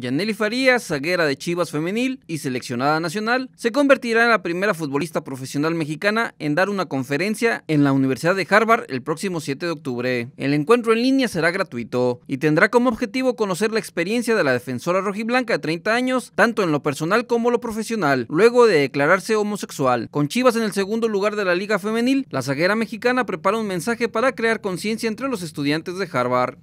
Yaneli Farías, zaguera de Chivas Femenil y seleccionada nacional, se convertirá en la primera futbolista profesional mexicana en dar una conferencia en la Universidad de Harvard el próximo 7 de octubre. El encuentro en línea será gratuito y tendrá como objetivo conocer la experiencia de la defensora rojiblanca de 30 años, tanto en lo personal como lo profesional, luego de declararse homosexual. Con Chivas en el segundo lugar de la Liga Femenil, la zaguera mexicana prepara un mensaje para crear conciencia entre los estudiantes de Harvard.